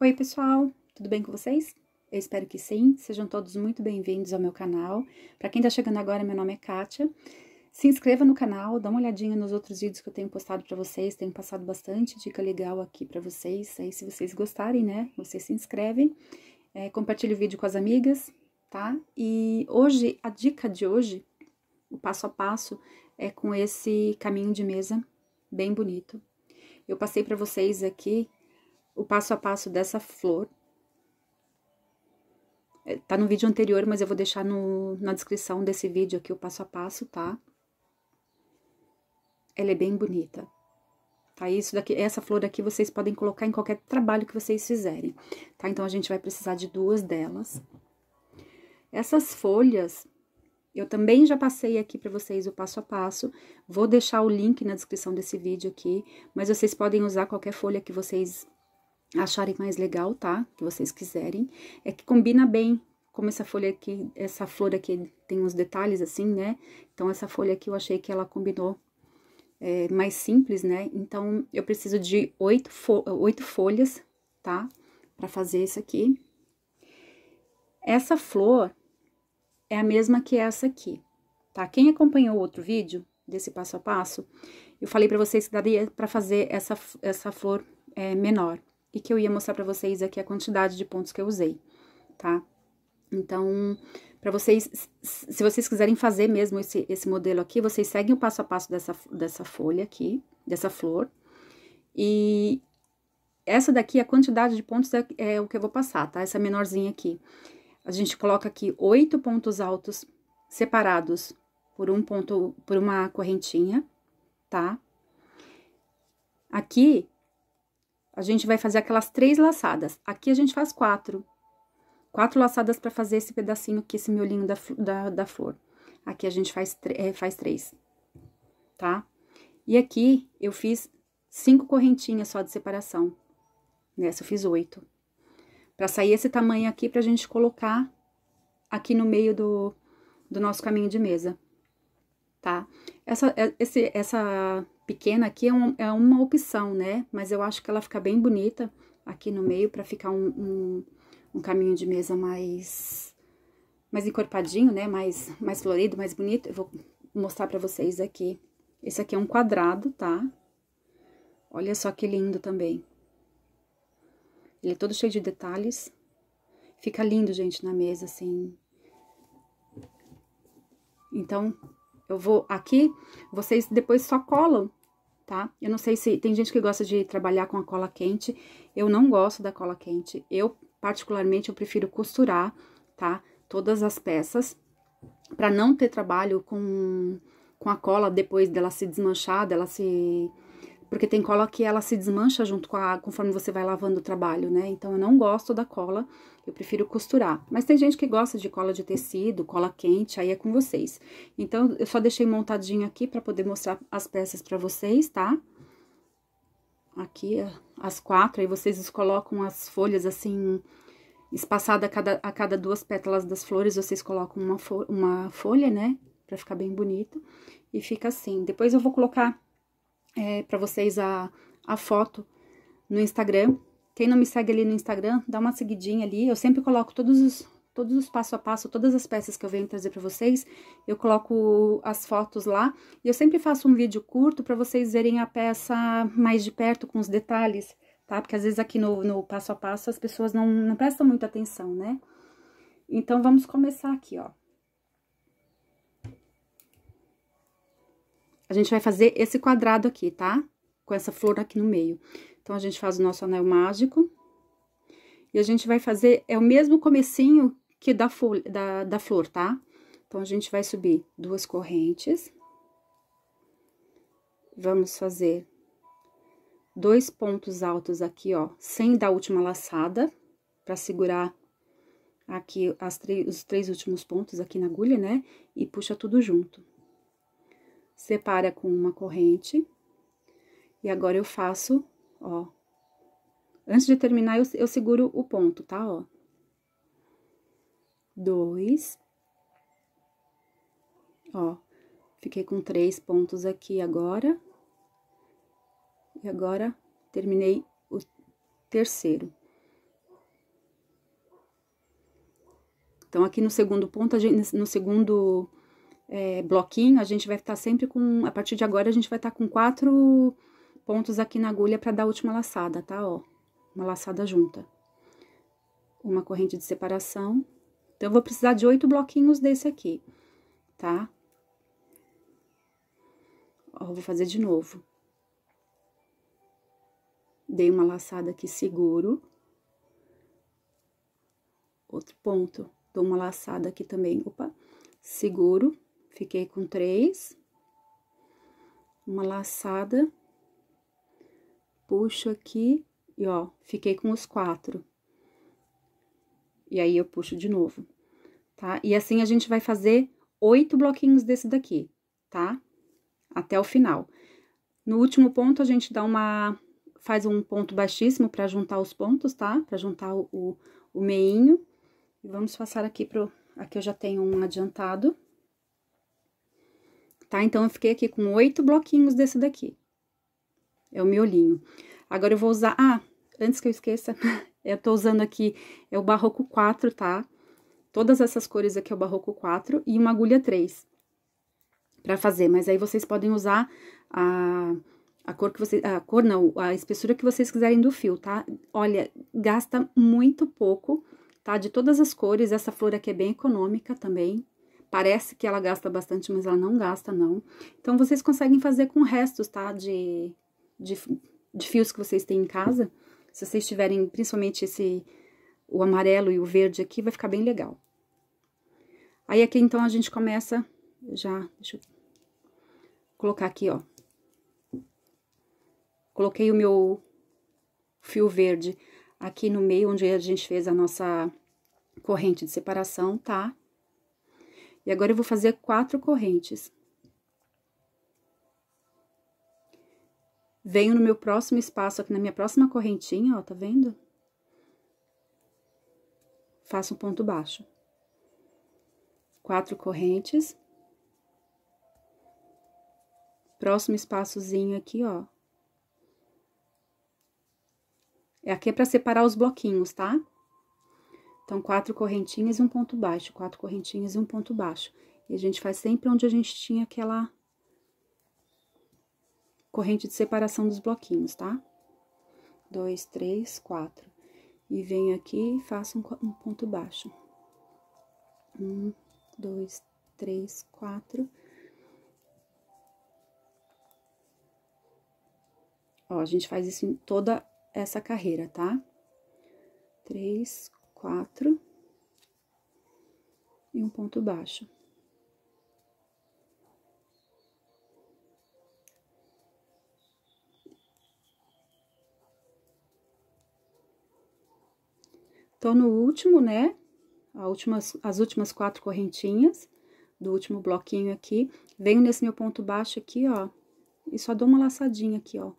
Oi, pessoal, tudo bem com vocês? Eu espero que sim. Sejam todos muito bem-vindos ao meu canal. Para quem está chegando agora, meu nome é Kátia. Se inscreva no canal, dá uma olhadinha nos outros vídeos que eu tenho postado para vocês, tenho passado bastante dica legal aqui para vocês. Aí, se vocês gostarem, né, vocês se inscrevem, é, compartilhe o vídeo com as amigas, tá? E hoje, a dica de hoje, o passo a passo, é com esse caminho de mesa bem bonito. Eu passei para vocês aqui o passo a passo dessa flor. É, tá no vídeo anterior, mas eu vou deixar no, na descrição desse vídeo aqui o passo a passo, tá? Ela é bem bonita. Tá, isso daqui, essa flor aqui vocês podem colocar em qualquer trabalho que vocês fizerem, tá? Então, a gente vai precisar de duas delas. Essas folhas, eu também já passei aqui para vocês o passo a passo. Vou deixar o link na descrição desse vídeo aqui, mas vocês podem usar qualquer folha que vocês acharem mais legal, tá? Que vocês quiserem. É que combina bem, como essa folha aqui, essa flor aqui tem uns detalhes assim, né? Então, essa folha aqui eu achei que ela combinou é, mais simples, né? Então, eu preciso de oito, fo oito folhas, tá? Pra fazer isso aqui. Essa flor é a mesma que essa aqui, tá? Quem acompanhou o outro vídeo desse passo a passo, eu falei pra vocês que daria pra fazer essa, essa flor é, menor e que eu ia mostrar para vocês aqui a quantidade de pontos que eu usei, tá? Então, para vocês, se vocês quiserem fazer mesmo esse, esse modelo aqui, vocês seguem o passo a passo dessa, dessa folha aqui, dessa flor. E essa daqui, a quantidade de pontos é, é o que eu vou passar, tá? Essa menorzinha aqui. A gente coloca aqui oito pontos altos separados por um ponto, por uma correntinha, tá? Aqui, a gente vai fazer aquelas três laçadas. Aqui a gente faz quatro. Quatro laçadas para fazer esse pedacinho aqui, esse miolinho da, da, da flor. Aqui a gente faz, é, faz três, tá? E aqui eu fiz cinco correntinhas só de separação. Nessa eu fiz oito. Pra sair esse tamanho aqui, pra gente colocar aqui no meio do, do nosso caminho de mesa, tá? Essa, é, esse, essa pequena aqui é, um, é, uma opção, né? Mas eu acho que ela fica bem bonita aqui no meio para ficar um, um, um, caminho de mesa mais, mais encorpadinho, né? Mais, mais florido, mais bonito. Eu vou mostrar para vocês aqui. Esse aqui é um quadrado, tá? Olha só que lindo também. Ele é todo cheio de detalhes. Fica lindo, gente, na mesa, assim. Então, eu vou aqui, vocês depois só colam tá? Eu não sei se tem gente que gosta de trabalhar com a cola quente. Eu não gosto da cola quente. Eu, particularmente, eu prefiro costurar, tá? Todas as peças para não ter trabalho com, com a cola depois dela se desmanchar, dela se porque tem cola que ela se desmancha junto com a água conforme você vai lavando o trabalho, né? Então eu não gosto da cola, eu prefiro costurar. Mas tem gente que gosta de cola de tecido, cola quente, aí é com vocês. Então eu só deixei montadinho aqui para poder mostrar as peças para vocês, tá? Aqui é, as quatro, aí vocês colocam as folhas assim espaçada a cada, a cada duas pétalas das flores, vocês colocam uma, fo uma folha, né? Pra ficar bem bonito. E fica assim. Depois eu vou colocar é, para vocês a, a foto no Instagram. Quem não me segue ali no Instagram, dá uma seguidinha ali. Eu sempre coloco todos os, todos os passo a passo, todas as peças que eu venho trazer para vocês. Eu coloco as fotos lá e eu sempre faço um vídeo curto para vocês verem a peça mais de perto com os detalhes, tá? Porque às vezes aqui no, no passo a passo as pessoas não, não prestam muita atenção, né? Então, vamos começar aqui, ó. A gente vai fazer esse quadrado aqui, tá? Com essa flor aqui no meio. Então, a gente faz o nosso anel mágico. E a gente vai fazer, é o mesmo comecinho que da, folha, da, da flor, tá? Então, a gente vai subir duas correntes. Vamos fazer dois pontos altos aqui, ó, sem dar última laçada, pra segurar aqui as os três últimos pontos aqui na agulha, né? E puxa tudo junto separa com uma corrente. E agora eu faço, ó. Antes de terminar, eu, eu seguro o ponto, tá? Ó. Dois. Ó. Fiquei com três pontos aqui agora. E agora, terminei o terceiro. Então, aqui no segundo ponto, gente, no segundo é, bloquinho, a gente vai estar tá sempre com. A partir de agora, a gente vai estar tá com quatro pontos aqui na agulha para dar a última laçada, tá? Ó, uma laçada junta. Uma corrente de separação. Então, eu vou precisar de oito bloquinhos desse aqui, tá? Ó, vou fazer de novo. Dei uma laçada aqui, seguro. Outro ponto. Dou uma laçada aqui também, opa, seguro. Fiquei com três. Uma laçada. Puxo aqui e, ó, fiquei com os quatro. E aí, eu puxo de novo, tá? E assim, a gente vai fazer oito bloquinhos desse daqui, tá? Até o final. No último ponto, a gente dá uma... Faz um ponto baixíssimo para juntar os pontos, tá? Para juntar o, o, o meinho. E vamos passar aqui pro... Aqui eu já tenho um adiantado tá? Então, eu fiquei aqui com oito bloquinhos desse daqui. É o miolinho. Agora, eu vou usar... Ah, antes que eu esqueça, eu tô usando aqui, é o barroco 4, tá? Todas essas cores aqui é o barroco 4 e uma agulha 3 pra fazer. Mas aí, vocês podem usar a a cor que vocês, a cor não, a espessura que vocês quiserem do fio, tá? Olha, gasta muito pouco, tá? De todas as cores, essa flor aqui é bem econômica também, Parece que ela gasta bastante, mas ela não gasta, não. Então, vocês conseguem fazer com restos, tá? De, de, de fios que vocês têm em casa. Se vocês tiverem, principalmente, esse o amarelo e o verde aqui, vai ficar bem legal. Aí, aqui, então, a gente começa já... Deixa eu colocar aqui, ó. Coloquei o meu fio verde aqui no meio, onde a gente fez a nossa corrente de separação, tá? E agora eu vou fazer quatro correntes. Venho no meu próximo espaço, aqui na minha próxima correntinha, ó, tá vendo? Faço um ponto baixo. Quatro correntes. Próximo espaçozinho aqui, ó, é Aqui é para separar os bloquinhos, tá? Então, quatro correntinhas e um ponto baixo, quatro correntinhas e um ponto baixo. E a gente faz sempre onde a gente tinha aquela corrente de separação dos bloquinhos, tá? Dois, três, quatro. E venho aqui e faço um, um ponto baixo. Um, dois, três, quatro. Ó, a gente faz isso em toda essa carreira, tá? Três, quatro e um ponto baixo. Tô então, no último, né? Últimas, as últimas quatro correntinhas do último bloquinho aqui. Venho nesse meu ponto baixo aqui, ó, e só dou uma laçadinha aqui, ó.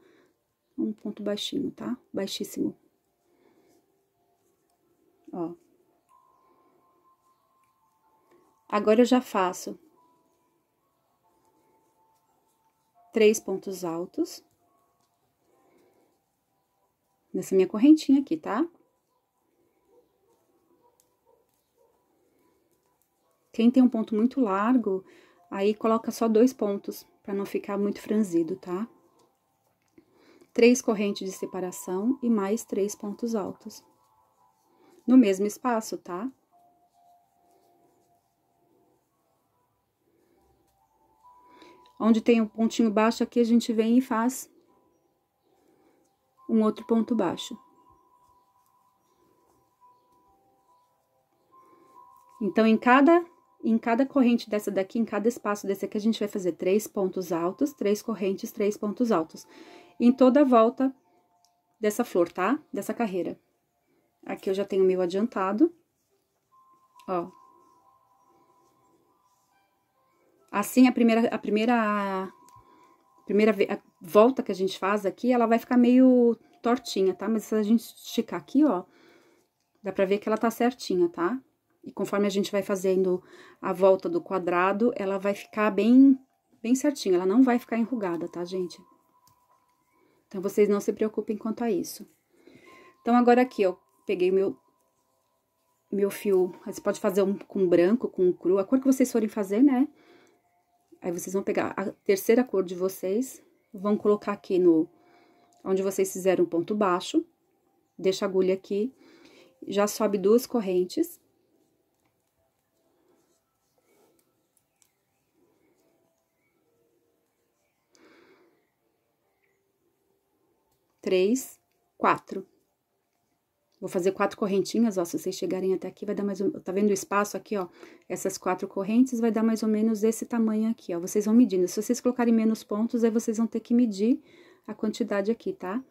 Um ponto baixinho, tá? Baixíssimo. Ó. Agora eu já faço três pontos altos nessa minha correntinha aqui, tá? Quem tem um ponto muito largo, aí coloca só dois pontos, para não ficar muito franzido, tá? Três correntes de separação e mais três pontos altos no mesmo espaço, tá? Onde tem um pontinho baixo aqui, a gente vem e faz um outro ponto baixo. Então, em cada, em cada corrente dessa daqui, em cada espaço desse aqui, a gente vai fazer três pontos altos, três correntes, três pontos altos. Em toda a volta dessa flor, tá? Dessa carreira. Aqui eu já tenho meu adiantado. Ó. Assim, a primeira, a primeira, a primeira a volta que a gente faz aqui, ela vai ficar meio tortinha, tá? Mas se a gente esticar aqui, ó, dá pra ver que ela tá certinha, tá? E conforme a gente vai fazendo a volta do quadrado, ela vai ficar bem, bem certinha. Ela não vai ficar enrugada, tá, gente? Então, vocês não se preocupem quanto a isso. Então, agora aqui, ó, peguei meu meu fio. você pode fazer um com branco, com cru, a cor que vocês forem fazer, né? Aí vocês vão pegar a terceira cor de vocês, vão colocar aqui no onde vocês fizeram um ponto baixo, deixa a agulha aqui, já sobe duas correntes. Três, quatro. Vou fazer quatro correntinhas, ó, se vocês chegarem até aqui, vai dar mais ou... Tá vendo o espaço aqui, ó? Essas quatro correntes vai dar mais ou menos esse tamanho aqui, ó. Vocês vão medindo. Se vocês colocarem menos pontos, aí vocês vão ter que medir a quantidade aqui, tá?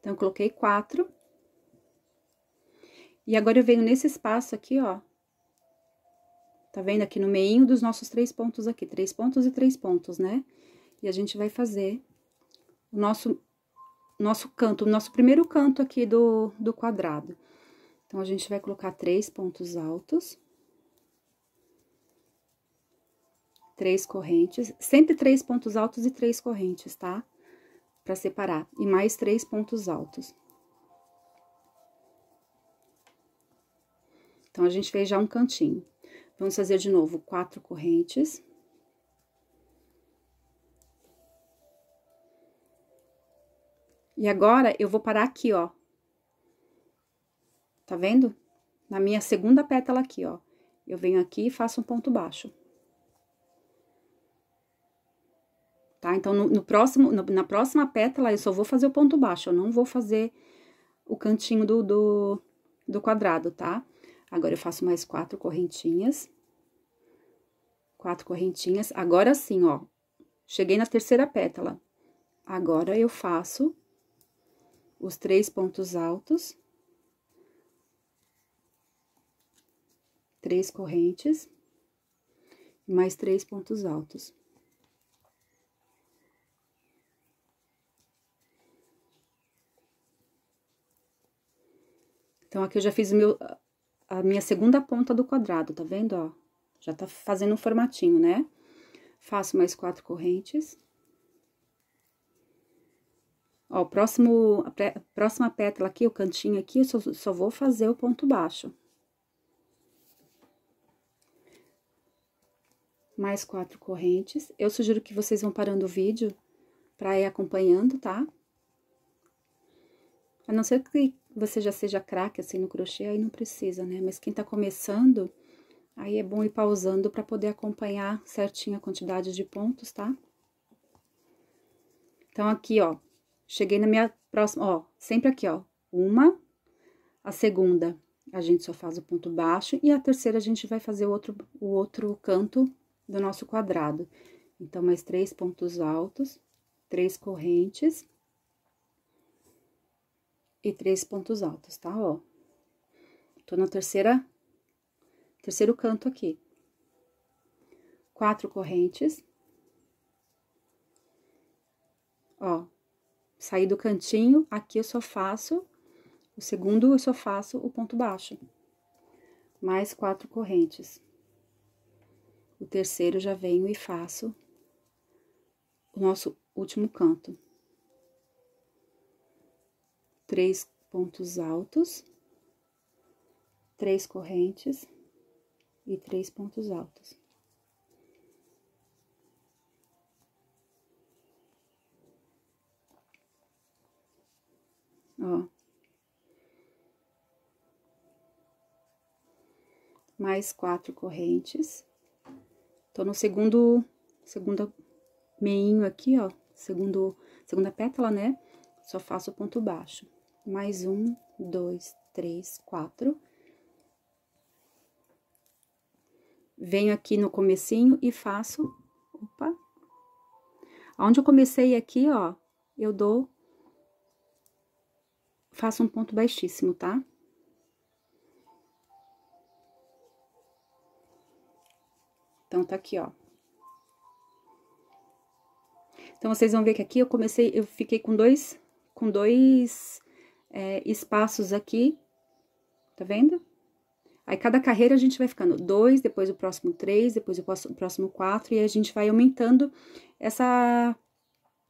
Então, eu coloquei quatro. E agora, eu venho nesse espaço aqui, ó. Tá vendo aqui no meio dos nossos três pontos aqui? Três pontos e três pontos, né? E a gente vai fazer o nosso nosso canto, nosso primeiro canto aqui do, do quadrado. Então, a gente vai colocar três pontos altos. Três correntes, sempre três pontos altos e três correntes, tá? Pra separar, e mais três pontos altos. Então, a gente fez já um cantinho. Vamos fazer de novo quatro correntes. E agora, eu vou parar aqui, ó. Tá vendo? Na minha segunda pétala aqui, ó. Eu venho aqui e faço um ponto baixo. Tá? Então, no, no próximo, no, na próxima pétala, eu só vou fazer o ponto baixo. Eu não vou fazer o cantinho do, do, do quadrado, tá? Agora, eu faço mais quatro correntinhas. Quatro correntinhas. Agora, sim, ó. Cheguei na terceira pétala. Agora, eu faço os três pontos altos, três correntes, mais três pontos altos. Então, aqui eu já fiz meu, a minha segunda ponta do quadrado, tá vendo, ó? Já tá fazendo um formatinho, né? Faço mais quatro correntes. Ó, próximo, a próxima pétala aqui, o cantinho aqui, eu só, só vou fazer o ponto baixo. Mais quatro correntes. Eu sugiro que vocês vão parando o vídeo para ir acompanhando, tá? A não ser que você já seja craque, assim, no crochê, aí não precisa, né? Mas quem tá começando, aí é bom ir pausando para poder acompanhar certinho a quantidade de pontos, tá? Então, aqui, ó, Cheguei na minha próxima, ó, sempre aqui, ó, uma, a segunda a gente só faz o ponto baixo e a terceira a gente vai fazer o outro, o outro canto do nosso quadrado. Então, mais três pontos altos, três correntes e três pontos altos, tá? Ó, tô na terceira, terceiro canto aqui. Quatro correntes. Ó, Saí do cantinho, aqui eu só faço o segundo, eu só faço o ponto baixo. Mais quatro correntes. O terceiro já venho e faço o nosso último canto. Três pontos altos, três correntes e três pontos altos. ó. Mais quatro correntes. Tô no segundo, segunda meinho aqui, ó, segundo, segunda pétala, né? Só faço ponto baixo. Mais um, dois, três, quatro. Venho aqui no comecinho e faço, opa. Onde eu comecei aqui, ó, eu dou faça um ponto baixíssimo, tá? Então, tá aqui, ó. Então, vocês vão ver que aqui eu comecei, eu fiquei com dois, com dois é, espaços aqui, tá vendo? Aí, cada carreira a gente vai ficando dois, depois o próximo três, depois o próximo quatro, e a gente vai aumentando essa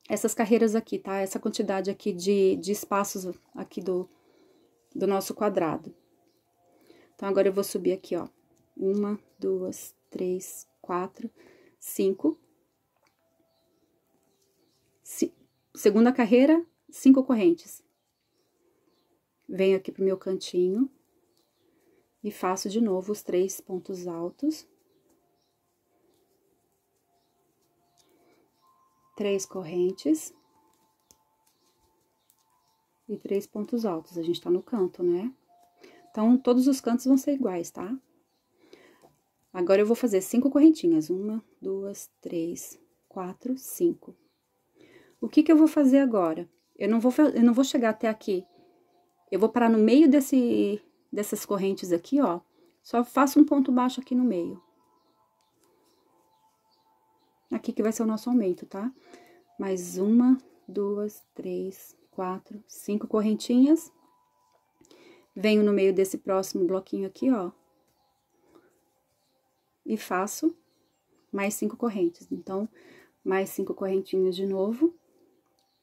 essas carreiras aqui, tá? Essa quantidade aqui de, de espaços aqui do, do nosso quadrado. Então, agora eu vou subir aqui, ó. Uma, duas, três, quatro, cinco. segunda carreira, cinco correntes. Venho aqui pro meu cantinho. E faço de novo os três pontos altos. três correntes e três pontos altos. A gente tá no canto, né? Então, todos os cantos vão ser iguais, tá? Agora, eu vou fazer cinco correntinhas. Uma, duas, três, quatro, cinco. O que que eu vou fazer agora? Eu não vou, eu não vou chegar até aqui. Eu vou parar no meio desse, dessas correntes aqui, ó. Só faço um ponto baixo aqui no meio. Aqui que vai ser o nosso aumento, tá? Mais uma, duas, três, quatro, cinco correntinhas. Venho no meio desse próximo bloquinho aqui, ó. E faço mais cinco correntes. Então, mais cinco correntinhas de novo.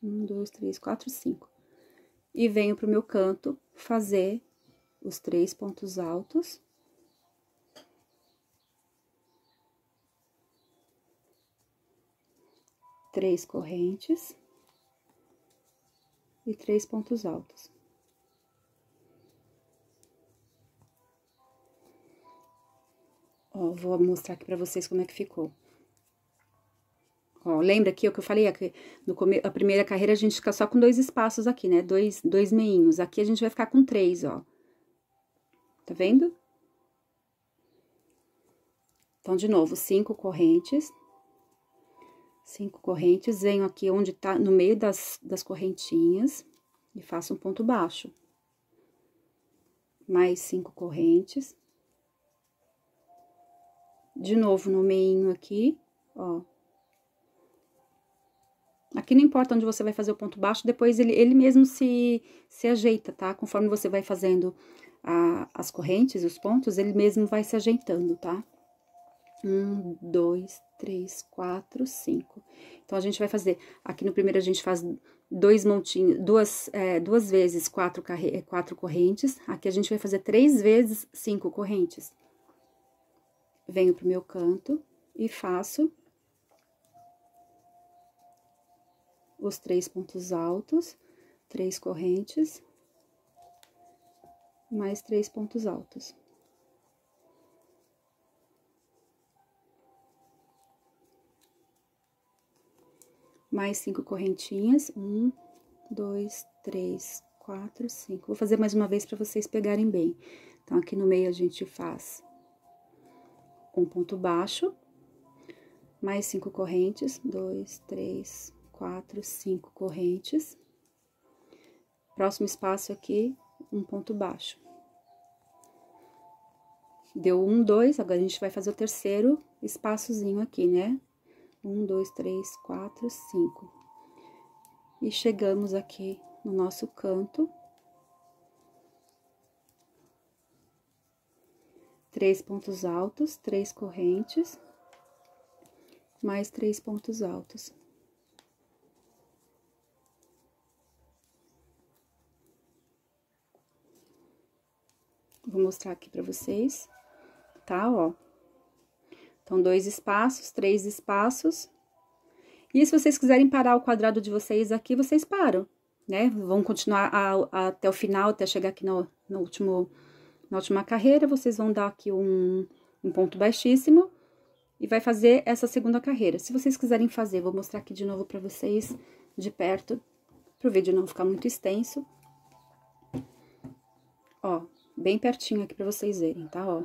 Um, dois, três, quatro, cinco. E venho pro meu canto fazer os três pontos altos três correntes e três pontos altos. Ó, vou mostrar aqui para vocês como é que ficou. Ó, lembra aqui o que eu falei? Aqui, no a primeira carreira a gente fica só com dois espaços aqui, né? Dois, dois meinhos. Aqui a gente vai ficar com três, ó. Tá vendo? Então, de novo, cinco correntes. Cinco correntes, venho aqui onde tá no meio das, das correntinhas e faço um ponto baixo. Mais cinco correntes. De novo no meio aqui, ó. Aqui não importa onde você vai fazer o ponto baixo, depois ele, ele mesmo se, se ajeita, tá? Conforme você vai fazendo a, as correntes, os pontos, ele mesmo vai se ajeitando, tá? Um, dois, três, quatro, cinco. Então, a gente vai fazer, aqui no primeiro a gente faz dois montinhos, duas, é, duas vezes quatro, carre, é, quatro correntes. Aqui a gente vai fazer três vezes cinco correntes. Venho pro meu canto e faço os três pontos altos, três correntes, mais três pontos altos. mais cinco correntinhas. Um, dois, três, quatro, cinco. Vou fazer mais uma vez para vocês pegarem bem. Então, aqui no meio a gente faz um ponto baixo, mais cinco correntes, dois, três, quatro, cinco correntes. Próximo espaço aqui, um ponto baixo. Deu um, dois, agora a gente vai fazer o terceiro espaçozinho aqui, né? Um, dois, três, quatro, cinco. E chegamos aqui no nosso canto. Três pontos altos, três correntes, mais três pontos altos. Vou mostrar aqui pra vocês, tá? Ó, então, dois espaços, três espaços. E se vocês quiserem parar o quadrado de vocês aqui, vocês param, né? Vão continuar a, a, até o final, até chegar aqui no, no, último, na última carreira. Vocês vão dar aqui um, um ponto baixíssimo e vai fazer essa segunda carreira. Se vocês quiserem fazer, vou mostrar aqui de novo para vocês de perto, para o vídeo não ficar muito extenso. Ó, bem pertinho aqui para vocês verem, tá? Ó,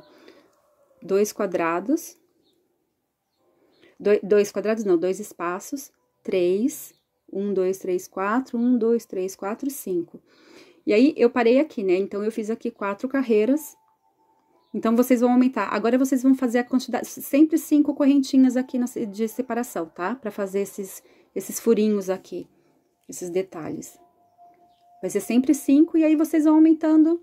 dois quadrados, dois quadrados não, dois espaços, três, um, dois, três, quatro, um, dois, três, quatro, cinco. E aí, eu parei aqui, né? Então, eu fiz aqui quatro carreiras. Então, vocês vão aumentar. Agora, vocês vão fazer a quantidade, sempre cinco correntinhas aqui de separação, tá? Pra fazer esses, esses furinhos aqui, esses detalhes. Vai ser sempre cinco, e aí, vocês vão aumentando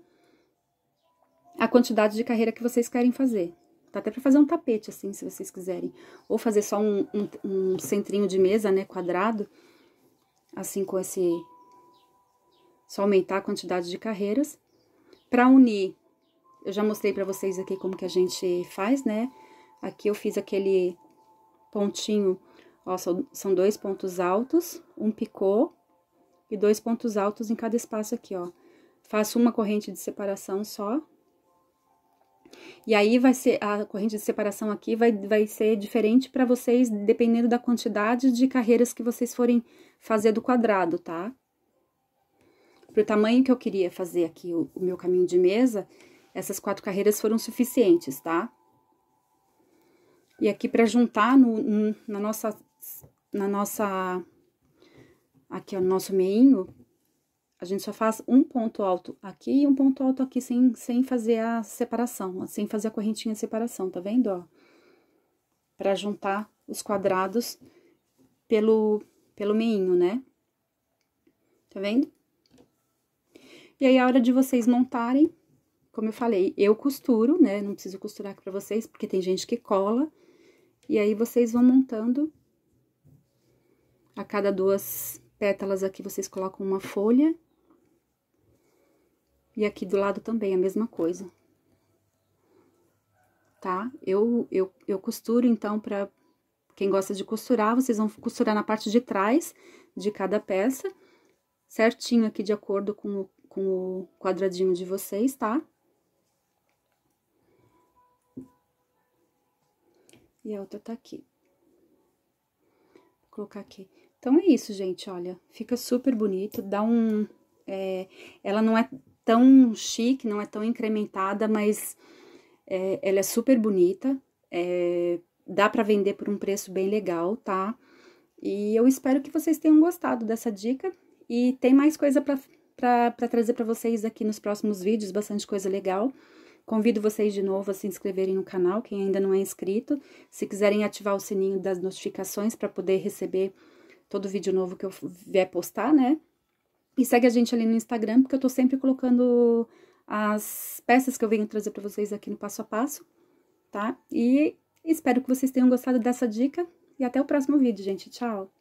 a quantidade de carreira que vocês querem fazer. Tá até para fazer um tapete, assim, se vocês quiserem. Ou fazer só um, um, um centrinho de mesa, né, quadrado. Assim, com esse... Só aumentar a quantidade de carreiras. para unir, eu já mostrei para vocês aqui como que a gente faz, né? Aqui eu fiz aquele pontinho, ó, são dois pontos altos, um picô e dois pontos altos em cada espaço aqui, ó. Faço uma corrente de separação só, e aí vai ser a corrente de separação aqui vai, vai ser diferente para vocês dependendo da quantidade de carreiras que vocês forem fazer do quadrado, tá? Para o tamanho que eu queria fazer aqui o, o meu caminho de mesa, essas quatro carreiras foram suficientes, tá? E aqui para juntar no, no, na nossa na nossa aqui ó, no nosso meinho, a gente só faz um ponto alto aqui e um ponto alto aqui, sem, sem fazer a separação, sem fazer a correntinha de separação, tá vendo, ó? Pra juntar os quadrados pelo, pelo meinho, né? Tá vendo? E aí, a hora de vocês montarem, como eu falei, eu costuro, né? Não preciso costurar aqui pra vocês, porque tem gente que cola. E aí, vocês vão montando a cada duas pétalas aqui vocês colocam uma folha e aqui do lado também a mesma coisa. Tá? Eu, eu, eu costuro, então, pra quem gosta de costurar, vocês vão costurar na parte de trás de cada peça, certinho aqui de acordo com o, com o quadradinho de vocês, tá? E a outra tá aqui. Vou colocar aqui. Então, é isso, gente, olha. Fica super bonito, dá um... É, ela não é tão chique, não é tão incrementada, mas é, ela é super bonita. É, dá para vender por um preço bem legal, tá? E eu espero que vocês tenham gostado dessa dica. E tem mais coisa para trazer para vocês aqui nos próximos vídeos, bastante coisa legal. Convido vocês de novo a se inscreverem no canal, quem ainda não é inscrito. Se quiserem ativar o sininho das notificações para poder receber todo vídeo novo que eu vier postar, né? E segue a gente ali no Instagram, porque eu tô sempre colocando as peças que eu venho trazer para vocês aqui no passo a passo, tá? E espero que vocês tenham gostado dessa dica e até o próximo vídeo, gente. Tchau!